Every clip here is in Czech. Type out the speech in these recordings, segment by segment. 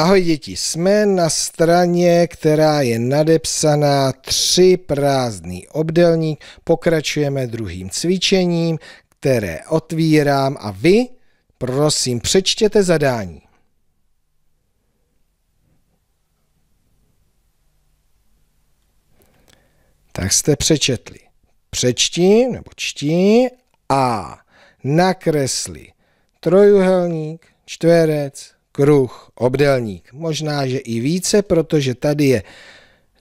Ahoj děti, jsme na straně, která je nadepsaná tři prázdný obdelník. Pokračujeme druhým cvičením, které otvírám a vy, prosím, přečtěte zadání. Tak jste přečetli. Přečti nebo čti a nakresli trojuhelník, čtverec, kruh, obdelník. Možná, že i více, protože tady je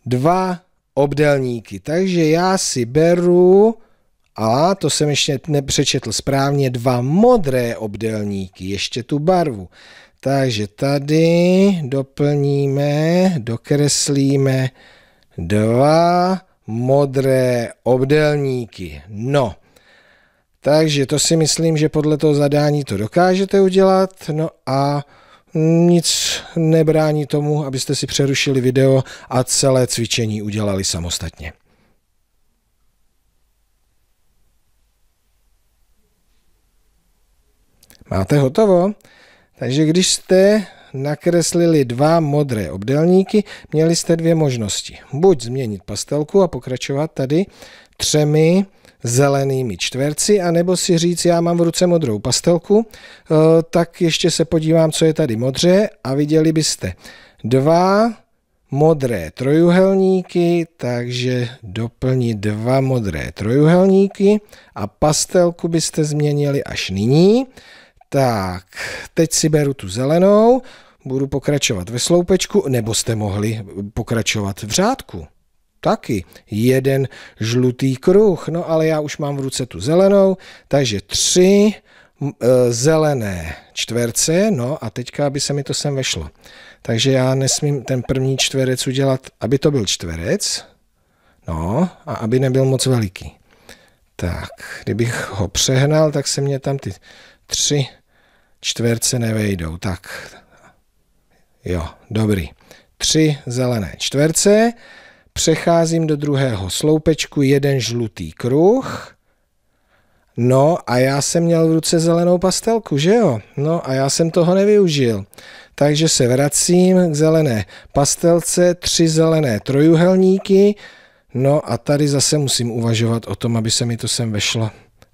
dva obdelníky. Takže já si beru, a to jsem ještě nepřečetl správně, dva modré obdelníky, ještě tu barvu. Takže tady doplníme, dokreslíme dva modré obdelníky. No, takže to si myslím, že podle toho zadání to dokážete udělat. No a nic nebrání tomu, abyste si přerušili video a celé cvičení udělali samostatně. Máte hotovo? Takže když jste nakreslili dva modré obdelníky, měli jste dvě možnosti. Buď změnit pastelku a pokračovat tady třemi zelenými čtverci, anebo si říct, já mám v ruce modrou pastelku, eh, tak ještě se podívám, co je tady modře a viděli byste dva modré trojuhelníky, takže doplní dva modré trojuhelníky a pastelku byste změnili až nyní. Tak, teď si beru tu zelenou, budu pokračovat ve sloupečku, nebo jste mohli pokračovat v řádku taky jeden žlutý kruh, no ale já už mám v ruce tu zelenou, takže tři e, zelené čtverce, no a teďka, aby se mi to sem vešlo. Takže já nesmím ten první čtverec udělat, aby to byl čtverec, no a aby nebyl moc veliký. Tak, kdybych ho přehnal, tak se mě tam ty tři čtverce nevejdou. Tak, jo, dobrý. Tři zelené čtverce, přecházím do druhého sloupečku, jeden žlutý kruh, No a já jsem měl v ruce zelenou pastelku, že jo? No a já jsem toho nevyužil. Takže se vracím k zelené pastelce, tři zelené trojuhelníky. No a tady zase musím uvažovat o tom, aby se mi to sem vešlo,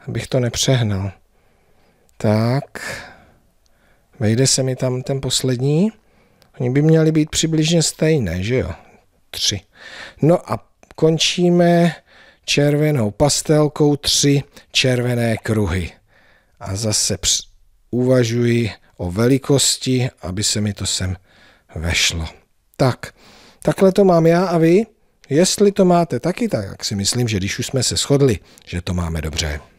abych to nepřehnal. Tak, vejde se mi tam ten poslední. Oni by měli být přibližně stejné, že jo? 3. No a končíme červenou pastelkou tři červené kruhy. A zase uvažuji o velikosti, aby se mi to sem vešlo. Tak, takhle to mám já a vy. Jestli to máte taky, tak si myslím, že když už jsme se shodli, že to máme dobře.